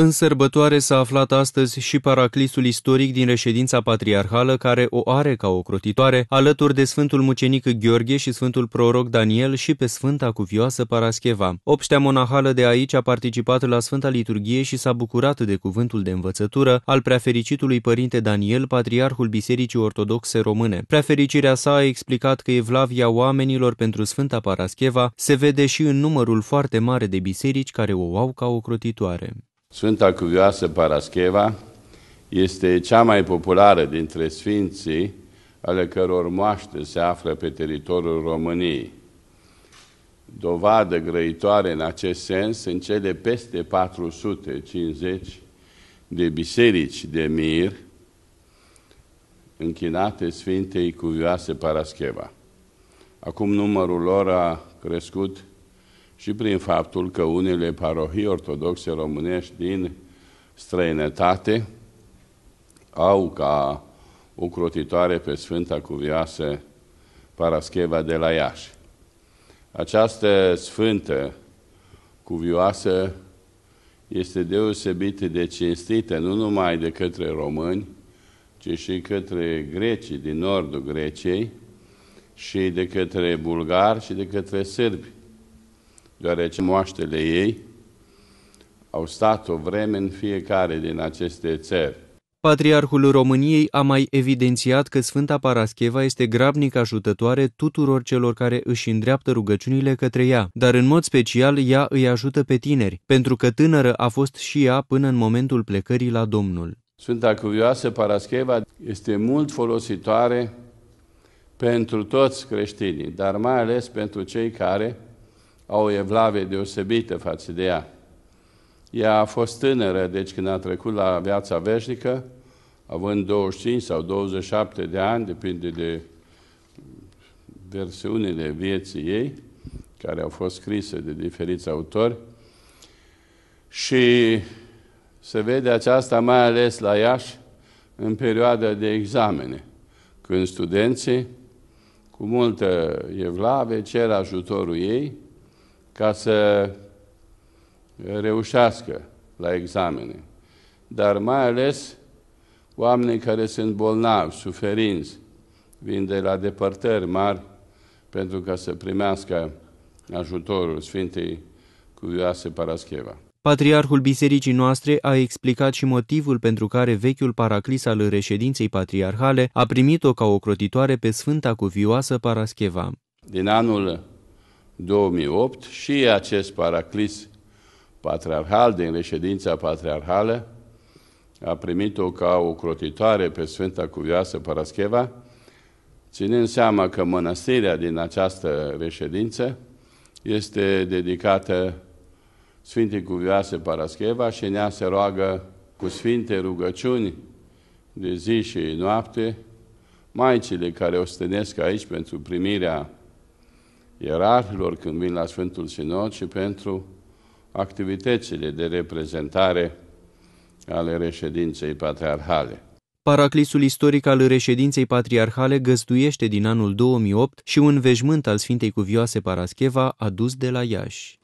În sărbătoare s-a aflat astăzi și paraclisul istoric din reședința patriarhală care o are ca o crotitoare, alături de Sfântul Mucenic Gheorghe și Sfântul Proroc Daniel și pe Sfânta Cuvioasă Parascheva. Obștea monahală de aici a participat la Sfânta Liturghie și s-a bucurat de cuvântul de învățătură al preafericitului Părinte Daniel, Patriarhul Bisericii Ortodoxe Române. Preafericirea sa a explicat că evlavia oamenilor pentru Sfânta Parascheva se vede și în numărul foarte mare de biserici care o au ca o crotitoare. Sfânta Cuvioasă Parascheva este cea mai populară dintre sfinții ale căror moaște se află pe teritoriul României. Dovadă grăitoare în acest sens în cele peste 450 de biserici de mir închinate Sfintei Cuvioase Parascheva. Acum numărul lor a crescut și prin faptul că unele parohii ortodoxe românești din străinătate au ca ucrotitoare pe Sfânta Cuvioasă Parascheva de la Iași. Această sfântă cuvioasă este deosebit de cinstită, nu numai de către români, ci și către grecii din nordul Greciei și de către bulgari și de către sârbi deoarece moaștele ei au stat o vreme în fiecare din aceste țări. Patriarhul României a mai evidențiat că Sfânta Parascheva este grabnic ajutătoare tuturor celor care își îndreaptă rugăciunile către ea, dar în mod special ea îi ajută pe tineri, pentru că tânără a fost și ea până în momentul plecării la Domnul. Sfânta Cuvioasă Parascheva este mult folositoare pentru toți creștinii, dar mai ales pentru cei care au o evlavie deosebită față de ea. Ea a fost tânără, deci când a trecut la viața veșnică, având 25 sau 27 de ani, depinde de versiunile vieții ei, care au fost scrise de diferiți autori, și se vede aceasta mai ales la Iași în perioada de examene, când studenții cu multă evlave cer ajutorul ei ca să reușească la examene, dar mai ales oamenii care sunt bolnavi, suferinți, vin de la depărtări mari pentru ca să primească ajutorul Sfintei Cuvioase Parascheva. Patriarhul bisericii noastre a explicat și motivul pentru care vechiul paraclis al reședinței patriarhale a primit-o ca o crotitoare pe Sfânta Cuvioasă Parascheva. Din anul 2008 și acest paraclis patriarhal din reședința patriarhală a primit-o ca o crotitoare pe Sfânta Cuvioasă Parascheva, ținând seama că mănăstirea din această reședință este dedicată Sfintei Cuvioase Parascheva și nea se roagă cu sfinte rugăciuni de zi și noapte, maicile care o stănesc aici pentru primirea ierarhilor când vin la Sfântul Sinod, și pentru activitățile de reprezentare ale reședinței patriarhale. Paraclisul istoric al reședinței patriarhale găzduiește din anul 2008 și un veșmânt al Sfintei Cuvioase Parascheva adus de la Iași.